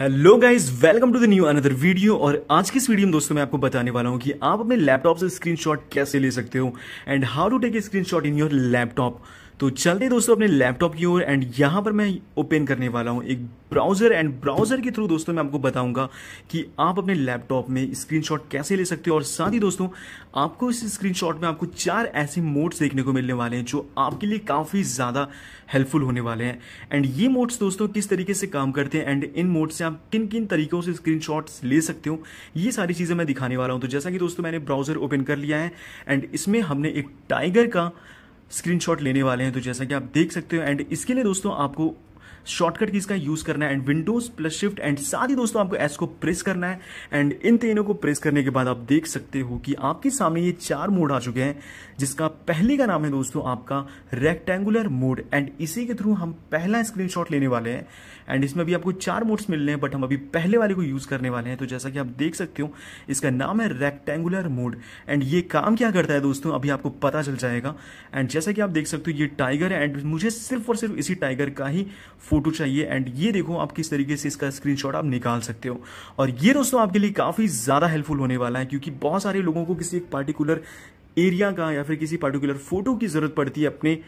hello guys welcome to the new another video और आज की इस वीडियो में दोस्तों मैं आपको बताने वाला हूँ कि आप अपने लैपटॉप से स्क्रीनशॉट कैसे ले सकते हो and how to take a screenshot in your laptop तो चलते दोस्तों अपने लैपटॉप की ओर एंड यहाँ पर मैं ओपन करने वाला हूँ एक ब्राउजर एंड ब्राउजर के थ्रू दोस्तों मैं आपको बताऊंगा कि आप अपने लैपटॉप में स्क्रीनशॉट कैसे ले सकते हो और साथ ही दोस्तों आपको इस स्क्रीनशॉट में आपको चार ऐसे मोड्स देखने को मिलने वाले हैं जो आपके लिए काफ़ी ज़्यादा हेल्पफुल होने वाले हैं एंड ये मोड्स दोस्तों किस तरीके से काम करते हैं एंड इन मोड से आप किन किन तरीकों से स्क्रीन ले सकते हो ये सारी चीज़ें मैं दिखाने वाला हूँ तो जैसा कि दोस्तों मैंने ब्राउजर ओपन कर लिया है एंड इसमें हमने एक टाइगर का स्क्रीनशॉट लेने वाले हैं तो जैसा कि आप देख सकते हो एंड इसके लिए दोस्तों आपको शॉर्टकट की इसका यूज करना है and Windows plus shift and साथ ही दोस्तों आपको एस को प्रेस करना है एंड इन तीनों को प्रेस करने के बाद आप देख सकते हो कि आपके सामने ये चार मोड आ चुके हैं जिसका पहले का नाम है दोस्तों आपका रेक्टेंगुलर मोड एंड इसी के थ्रू हम पहला स्क्रीन लेने वाले हैं एंड इसमें भी आपको चार मोड्स मिल रहे हैं बट हम अभी पहले वाले को यूज करने वाले हैं तो जैसा कि आप देख सकते हो इसका नाम है रेक्टेंगुलर मोड एंड ये काम क्या करता है दोस्तों अभी आपको पता चल जाएगा एंड जैसा कि आप देख सकते हो ये टाइगर है एंड मुझे सिर्फ और सिर्फ इसी टाइगर का ही फोटो चाहिए एंड ये देखो आप किस तरीके से इसका स्क्रीनशॉट आप निकाल सकते हो और ये दोस्तों आपके लिए काफ़ी ज़्यादा हेल्पफुल होने वाला है क्योंकि बहुत सारे लोगों को किसी एक पार्टिकुलर एरिया का या फिर किसी पार्टिकुलर फोटो की ज़रूरत पड़ती है अपने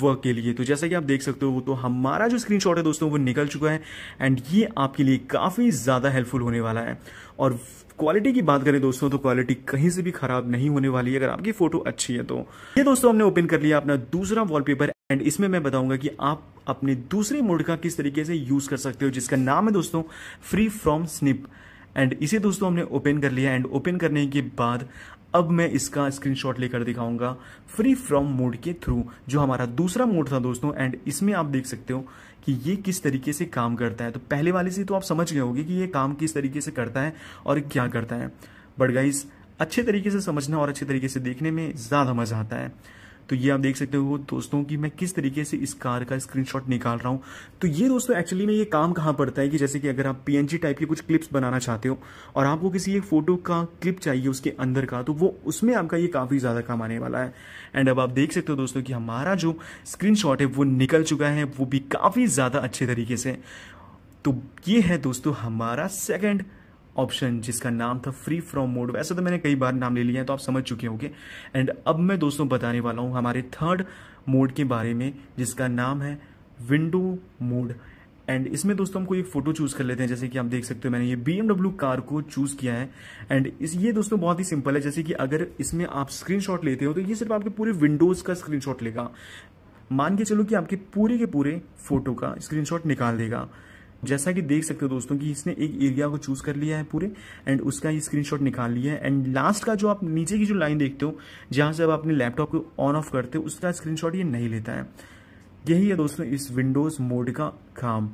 वर्क के लिए तो जैसा कि आप देख सकते हो तो हमारा जो स्क्रीनशॉट है दोस्तों वो निकल चुका है एंड ये आपके लिए काफ़ी ज़्यादा हेल्पफुल होने वाला है और क्वालिटी की बात करें दोस्तों तो क्वालिटी कहीं से भी खराब नहीं होने वाली है अगर आपकी फोटो अच्छी है तो ये दोस्तों हमने ओपन कर लिया अपना दूसरा वॉलपेपर एंड इसमें मैं बताऊंगा कि आप अपने दूसरे मोड का किस तरीके से यूज कर सकते हो जिसका नाम है दोस्तों फ्री फ्रॉम स्निप एंड इसे दोस्तों हमने ओपन कर लिया एंड ओपन करने के बाद अब मैं इसका स्क्रीनशॉट लेकर दिखाऊंगा फ्री फ्रॉम मोड के थ्रू जो हमारा दूसरा मोड था दोस्तों एंड इसमें आप देख सकते हो कि ये किस तरीके से काम करता है तो पहले वाले से तो आप समझ गए होगी कि ये काम किस तरीके से करता है और क्या करता है बट अच्छे तरीके से समझना और अच्छे तरीके से देखने में ज़्यादा मज़ा आता है तो ये आप देख सकते हो दोस्तों कि मैं किस तरीके से इस कार का स्क्रीनशॉट निकाल रहा हूं तो ये दोस्तों एक्चुअली में ये काम कहाँ पड़ता है कि जैसे कि अगर आप पीएनजी टाइप के कुछ क्लिप्स बनाना चाहते हो और आपको किसी एक फोटो का क्लिप चाहिए उसके अंदर का तो वो उसमें आपका ये काफ़ी ज़्यादा काम आने वाला है एंड अब आप देख सकते हो दोस्तों की हमारा जो स्क्रीन है वो निकल चुका है वो भी काफ़ी ज़्यादा अच्छे तरीके से तो ये है दोस्तों हमारा सेकेंड ऑप्शन जिसका नाम था फ्री फ्रॉम मोड वैसे तो मैंने कई बार नाम ले लिया है तो आप समझ चुके होंगे एंड अब मैं दोस्तों बताने वाला हूँ हमारे थर्ड मोड के बारे में जिसका नाम है विंडो मोड एंड इसमें दोस्तों हम कोई एक फोटो चूज कर लेते हैं जैसे कि आप देख सकते हो मैंने ये बी कार को चूज किया है एंड इस ये दोस्तों बहुत ही सिंपल है जैसे कि अगर इसमें आप स्क्रीनशॉट लेते हो तो ये सिर्फ आपके पूरे विंडोज का स्क्रीनशॉट लेगा मान के चलो कि आपके पूरे के पूरे फोटो का स्क्रीनशॉट निकाल देगा जैसा कि देख सकते हो दोस्तों कि इसने एक एरिया को चूज कर लिया है पूरे एंड उसका ये स्क्रीनशॉट निकाल लिया है एंड लास्ट का जो आप नीचे की जो लाइन देखते हो जहां से आप अपने लैपटॉप को ऑन ऑफ करते हो उसका स्क्रीनशॉट ये नहीं लेता है यही है दोस्तों इस विंडोज मोड का काम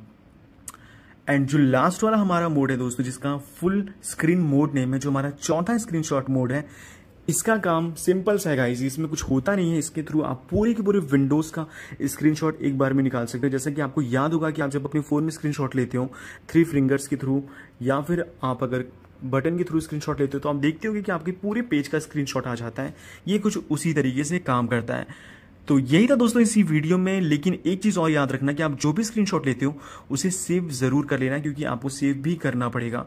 एंड जो लास्ट वाला हमारा मोड है दोस्तों जिसका फुल स्क्रीन मोड नेम है जो हमारा चौथा स्क्रीनशॉट मोड है इसका काम सिंपल सा है गाइस इसमें कुछ होता नहीं है इसके थ्रू आप पूरी की पूरी विंडोज का स्क्रीनशॉट एक बार में निकाल सकते हो जैसा कि आपको याद होगा कि आप जब अपने फोन में स्क्रीनशॉट लेते हो थ्री फिंगर्स के थ्रू या फिर आप अगर बटन के थ्रू स्क्रीनशॉट लेते हो तो आप देखते हो कि आपके पूरे पेज का स्क्रीनशॉट आ जाता है ये कुछ उसी तरीके से काम करता है तो यही था दोस्तों इसी वीडियो में लेकिन एक चीज़ और याद रखना कि आप जो भी स्क्रीनशॉट लेते हो उसे सेव ज़रूर कर लेना क्योंकि आपको सेव भी करना पड़ेगा